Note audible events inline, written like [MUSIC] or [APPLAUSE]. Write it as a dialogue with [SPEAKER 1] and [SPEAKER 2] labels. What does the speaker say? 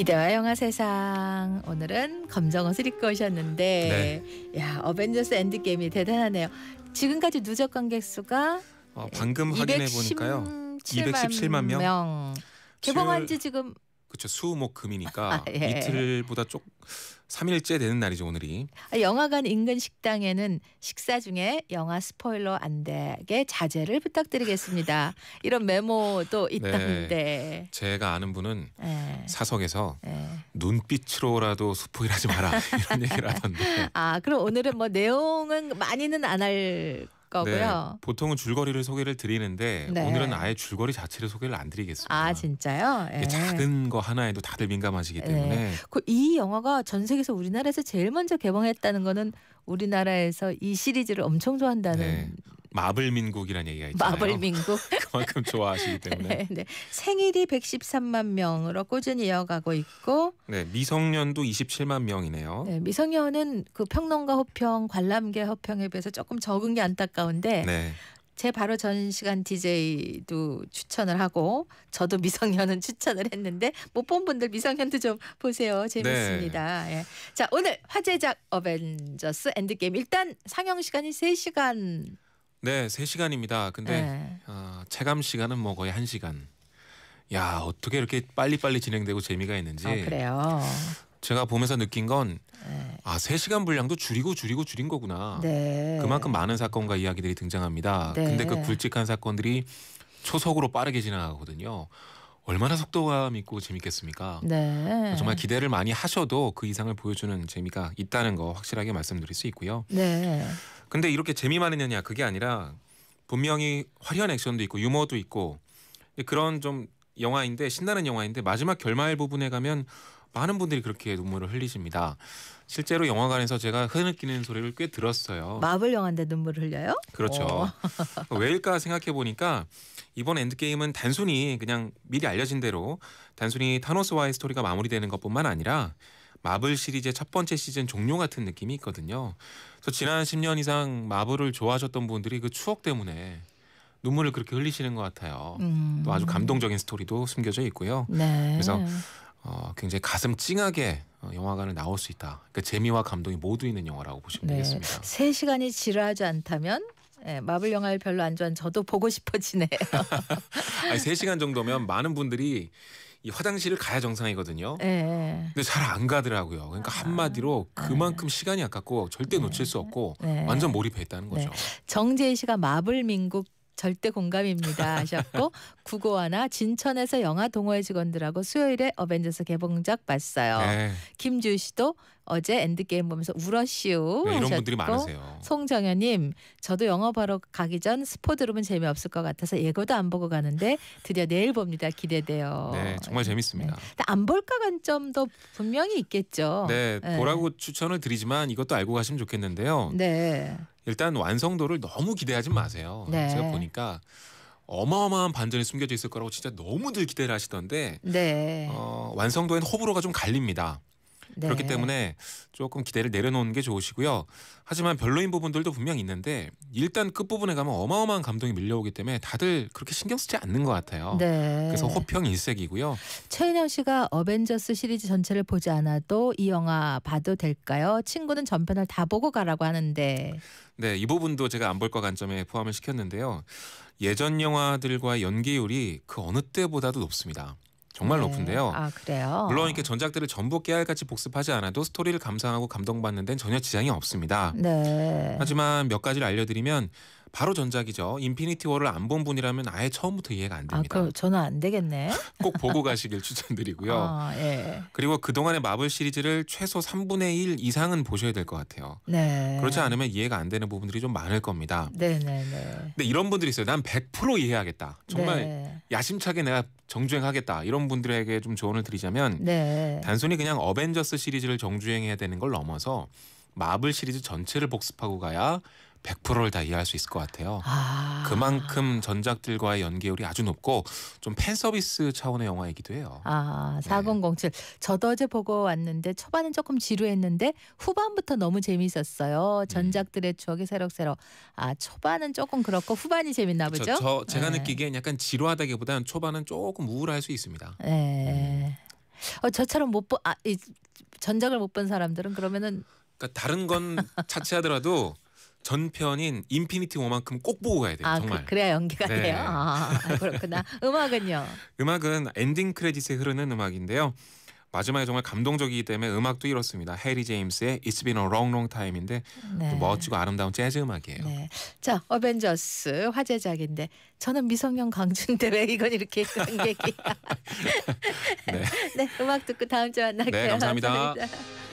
[SPEAKER 1] 이대화 영화 세상 오늘은 검정 옷을 입고 오셨는데 네. 야 어벤져스 엔드게임이 대단하네요. 지금까지 누적 관객 수가
[SPEAKER 2] 어, 방금 210, 확인해 보니까요. 217만 명.
[SPEAKER 1] 명. 개봉한 지 지금
[SPEAKER 2] 그쵸 수목금이니까 아, 예. 이틀보다 쪽 3일째 되는 날이죠 오늘이.
[SPEAKER 1] 아, 영화관 인근 식당에는 식사 중에 영화 스포일러 안 되게 자제를 부탁드리겠습니다. [LAUGHS] 이런 메모도 있던데 네.
[SPEAKER 2] 제가 아는 분은 예. 사석에서 예. 눈빛으로라도 스포일하지 마라 [LAUGHS] 이런 얘기를
[SPEAKER 1] 하던데. 아 그럼 오늘은 뭐 내용은 많이는 안할
[SPEAKER 2] 네, 거고요. 네, 보통은 줄거리를 소개를 드리는데 네. 오늘은 아예 줄거리 자체를 소개를 안 드리겠습니다.
[SPEAKER 1] 아 진짜요? 예. 작은
[SPEAKER 2] 거 하나에도 다들 민감하시기 예. 때문에 네.
[SPEAKER 1] 그 그이 영화가 전 세계에서 우리나라에서 제일 먼저 개봉했다는 거는 우리나라에서 이 시리즈를 엄청 좋아한다는
[SPEAKER 2] 네. 마블 민국이라는 얘기가 있잖아요. 마블 민국. [LAUGHS] 그만큼 좋아하시기 때문에. 네,
[SPEAKER 1] 네. 생일이 113만 명으로 꾸준히 이어가고 있고.
[SPEAKER 2] 네, 미성년도 27만 명이네요. 네,
[SPEAKER 1] 미성년은 그 평론가 호평, 관람객 호평에 비해서 조금 적은 게 안타까운데 네. 제 바로 전 시간 DJ도 추천을 하고 저도 [LAUGHS] 미성년은 추천을 했는데 못 본 분들 미성년도 좀 보세요. 재밌습니다. 네. 예. 자 오늘 화제작 어벤져스 엔드게임 일단 상영 시간이 3시간
[SPEAKER 2] 네, 3시간입니다. 근데 네. 어, 체감 시간은 뭐 거의 1시간. 야, 어떻게 이렇게 빨리빨리 진행되고 재미가 있는지. 어, 그래요. 제가 보면서 느낀 건 네. 아, 3시간 분량도 줄이고 줄이고 줄인 거구나. 네. 그만큼 많은 사건과 이야기들이 등장합니다. 네. 근데 그 굵직한 사건들이 초속으로 빠르게 지나가거든요. 얼마나 속도감 있고 재밌겠습니까? 네. 정말 기대를 많이 하셔도 그 이상을 보여주는 재미가 있다는 거 확실하게 말씀드릴 수 있고요. 네. 근데 이렇게 재미만 있느냐 그게 아니라 분명히 화려한 액션도 있고 유머도 있고 그런 좀 영화인데 신나는 영화인데 마지막 결말 부분에 가면 많은 분들이 그렇게 눈물을 흘리십니다. 실제로 영화관에서 제가 흐느끼는 소리를 꽤 들었어요. 마블
[SPEAKER 1] 영화인데 눈물을 흘려요?
[SPEAKER 2] 그렇죠. 어. [LAUGHS] 왜일까 생각해 보니까 이번 엔드게임은 단순히 그냥 미리 알려진 대로 단순히 타노스와의 스토리가 마무리되는 것뿐만 아니라 마블 시리즈의 첫 번째 시즌 종료 같은 느낌이 있거든요. 그래서 지난 10년 이상 마블을 좋아하셨던 분들이 그 추억 때문에 눈물을 그렇게 흘리시는 것 같아요. 음. 또 아주 음. 감동적인 스토리도 숨겨져 있고요. 네. 그래서 어, 굉장히 가슴 찡하게 어, 영화관을 나올 수 있다. 그러니까 재미와 감동이 모두 있는 영화라고 보시면 네. 되겠습니다.
[SPEAKER 1] 3시간이 지루하지 않다면 네, 마블 영화를 별로 안좋아하 저도 보고 싶어지네요. [LAUGHS]
[SPEAKER 2] 아니, 3시간 정도면 많은 분들이 이 화장실을 가야 정상이거든요.
[SPEAKER 1] 네.
[SPEAKER 2] 근데 잘 안 가더라고요. 그러니까 아. 한마디로 그만큼 네. 시간이 아깝고 절대 네. 놓칠 수 없고 네. 완전 몰입했다는 거죠.
[SPEAKER 1] 정재희 씨가 마블 민국 절대 공감입니다 하셨고 [LAUGHS] 구고하나 진천에서 영화 동호회 직원들하고 수요일에 어벤져스 개봉작 봤어요. 네. 김주희 씨도 어제 엔드게임 보면서 울었슈 네, 이런 하셨고, 분들이 많으세요. 송정현님 저도 영화 바로 가기 전 스포 들으면 재미없을 것 같아서 예고도 안 보고 가는데 드디어 내일 봅니다. 기대돼요. 네,
[SPEAKER 2] 정말 네. 재밌습니다.
[SPEAKER 1] 네. 안 볼까 관점도 분명히 있겠죠. 네, 네. 보라고
[SPEAKER 2] 네. 추천을 드리지만 이것도 알고 가시면 좋겠는데요.
[SPEAKER 1] 네.
[SPEAKER 2] 일단 완성도를 너무 기대하지 마세요. 네. 제가 보니까 어마어마한 반전이 숨겨져 있을 거라고 진짜 너무들 기대를 하시던데
[SPEAKER 1] 네.
[SPEAKER 2] 어, 완성도엔 호불호가 좀 갈립니다. 네. 그렇기 때문에 조금 기대를 내려놓는 게 좋으시고요. 하지만 별로인 부분들도 분명 있는데 일단 끝부분에 가면 어마어마한 감동이 밀려오기 때문에 다들 그렇게 신경 쓰지 않는 것 같아요. 네. 그래서 호평 일색이고요.
[SPEAKER 1] 최은영 씨가 어벤져스 시리즈 전체를 보지 않아도 이 영화 봐도 될까요? 친구는 전편을 다 보고 가라고 하는데.
[SPEAKER 2] 네, 이 부분도 제가 안 볼 것 관점에 포함을 시켰는데요. 예전 영화들과 연계율이 그 어느 때보다도 높습니다. 정말 네. 높은데요. 아
[SPEAKER 1] 그래요. 물론
[SPEAKER 2] 이렇게 전작들을 전부 깨알같이 복습하지 않아도 스토리를 감상하고 감동받는 데는 전혀 지장이 없습니다.
[SPEAKER 1] 네.
[SPEAKER 2] 하지만 몇 가지를 알려드리면 바로 전작이죠. 인피니티 워를 안 본 분이라면 아예 처음부터 이해가 안
[SPEAKER 1] 아, 됩니다. 아, 그 저는 안 되겠네. [LAUGHS]
[SPEAKER 2] 꼭 보고 가시길 추천드리고요. 아, 예. 그리고 그동안의 마블 시리즈를 최소 3분의 1 이상은 보셔야 될 것 같아요. 네. 그렇지 않으면 이해가 안 되는 부분들이 좀 많을 겁니다.
[SPEAKER 1] 네, 네, 네.
[SPEAKER 2] 근데 이런 분들이 있어요. 난 100% 이해하겠다. 정말 네. 야심차게 내가 정주행하겠다. 이런 분들에게 좀 조언을 드리자면
[SPEAKER 1] 네.
[SPEAKER 2] 단순히 그냥 어벤져스 시리즈를 정주행해야 되는 걸 넘어서 마블 시리즈 전체를 복습하고 가야 100%를 다 이해할 수 있을 것 같아요. 아. 그만큼 전작들과의 연계율이 아주 높고 좀 팬 서비스 차원의 영화이기도 해요.
[SPEAKER 1] 아, 4007. 네. 저도 어제 보고 왔는데 초반은 조금 지루했는데 후반부터 너무 재밌었어요. 음. 전작들의 추억이 새록새록. 아, 초반은 조금 그렇고 후반이 재밌나 보죠? 저, 저 제가 네.
[SPEAKER 2] 느끼기엔 약간 지루하다기보다는 초반은 조금 우울할 수 있습니다.
[SPEAKER 1] 네. 음. 어, 저처럼 못 보, 아, 이, 전작을 못 본 사람들은 그러면은
[SPEAKER 2] 그러니까 다른 건 [LAUGHS] 차치하더라도 전편인 인피니티 워만큼 꼭 보고 가야 돼요. 아, 그 정말. 그, 래야
[SPEAKER 1] 연기가 네. 돼요. 아, [LAUGHS] 그렇구나. 음악은요?
[SPEAKER 2] 음악은 엔딩 크레딧에 흐르는 음악인데요. 마지막에 정말 감동적이기 때문에 음악도 이렇습니다. 해리 제임스의 It's Been a Long Long Time인데 네. 멋지고 아름다운 재즈 음악이에요. 네.
[SPEAKER 1] 자, 어벤져스 화제작인데 저는 미성년 강준인데 왜 이건 이렇게 관객이 [LAUGHS] 네. [LAUGHS] 네, 음악 듣고 다음 주 만날게요. 네, 감사합니다. 감사합니다.